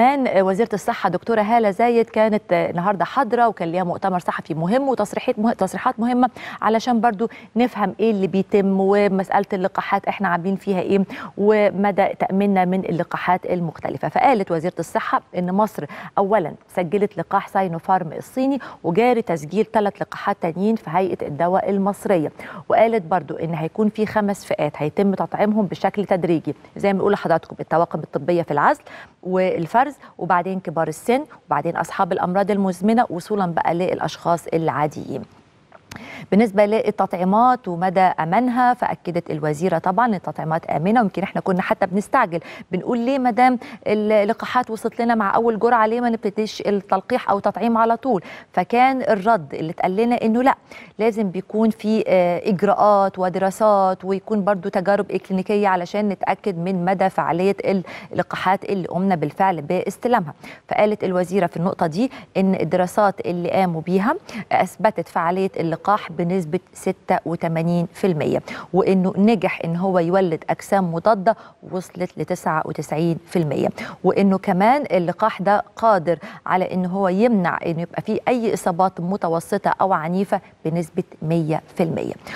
كمان آه، وزيره الصحه دكتوره هاله زايد كانت آه، النهارده حاضره وكان ليها مؤتمر صحفي مهم وتصريحات تصريحات مهمه علشان برضو نفهم ايه اللي بيتم ومساله اللقاحات احنا عاملين فيها ايه ومدى تامينا من اللقاحات المختلفه فقالت وزيره الصحه ان مصر اولا سجلت لقاح ساينوفارم الصيني وجاري تسجيل ثلاث لقاحات تانيين في هيئه الدواء المصريه وقالت برضو ان هيكون في خمس فئات هيتم تطعيمهم بشكل تدريجي زي ما بيقول لحضراتكم الطواقم الطبيه في العزل والفرد العرز وبعدين كبار السن وبعدين أصحاب الأمراض المزمنة وصولا بقى للأشخاص العاديين بالنسبه للتطعيمات ومدى امانها فاكدت الوزيره طبعا التطعيمات امنه ويمكن احنا كنا حتى بنستعجل بنقول ليه ما دام اللقاحات وصلت لنا مع اول جرعه ليه ما نبتديش التلقيح او تطعيم على طول فكان الرد اللي اتقال لنا انه لا لازم بيكون في آه، اجراءات ودراسات ويكون برضو تجارب اكلينيكيه علشان نتاكد من مدى فعاليه اللقاحات اللي قمنا بالفعل باستلامها فقالت الوزيره في النقطه دي ان الدراسات اللي قاموا بيها اثبتت فعاليه اللقاح بنسبة 86% وإنه نجح إن هو يولد أجسام مضادة وصلت ل 99% وإنه كمان اللقاح ده قادر على إن هو يمنع إنه يبقى فيه أي إصابات متوسطة أو عنيفة بنسبة 100%